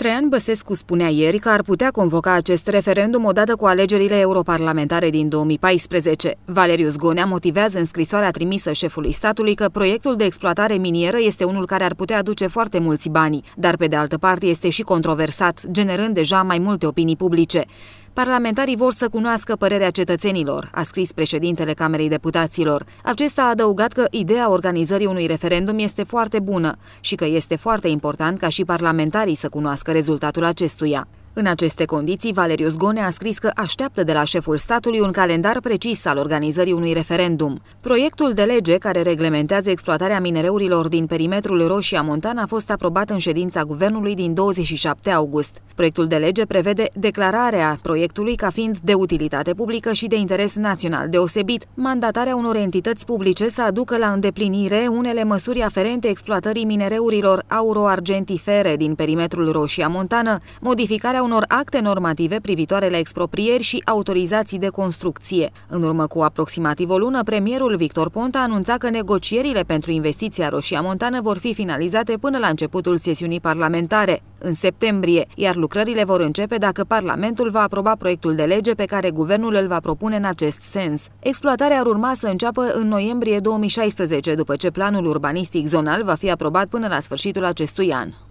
Traian Băsescu spunea ieri că ar putea convoca acest referendum odată cu alegerile europarlamentare din 2014. Valeriu Gonea motivează în scrisoarea trimisă șefului statului că proiectul de exploatare minieră este unul care ar putea aduce foarte mulți bani, dar pe de altă parte este și controversat, generând deja mai multe opinii publice. Parlamentarii vor să cunoască părerea cetățenilor, a scris președintele Camerei Deputaților. Acesta a adăugat că ideea organizării unui referendum este foarte bună și că este foarte important ca și parlamentarii să cunoască rezultatul acestuia. În aceste condiții, Valerius Gone a scris că așteaptă de la șeful statului un calendar precis al organizării unui referendum. Proiectul de lege care reglementează exploatarea minereurilor din perimetrul Roșia Montan a fost aprobat în ședința guvernului din 27 august. Proiectul de lege prevede declararea proiectului ca fiind de utilitate publică și de interes național deosebit, mandatarea unor entități publice să aducă la îndeplinire unele măsuri aferente exploatării minereurilor auro-argentifere din perimetrul Roșia Montană, modificarea adoptarea unor acte normative privitoare la exproprieri și autorizații de construcție. În urmă cu aproximativ o lună, premierul Victor Ponta anunța că negocierile pentru investiția Roșia Montană vor fi finalizate până la începutul sesiunii parlamentare, în septembrie, iar lucrările vor începe dacă Parlamentul va aproba proiectul de lege pe care guvernul îl va propune în acest sens. Exploatarea ar urma să înceapă în noiembrie 2016, după ce planul urbanistic zonal va fi aprobat până la sfârșitul acestui an.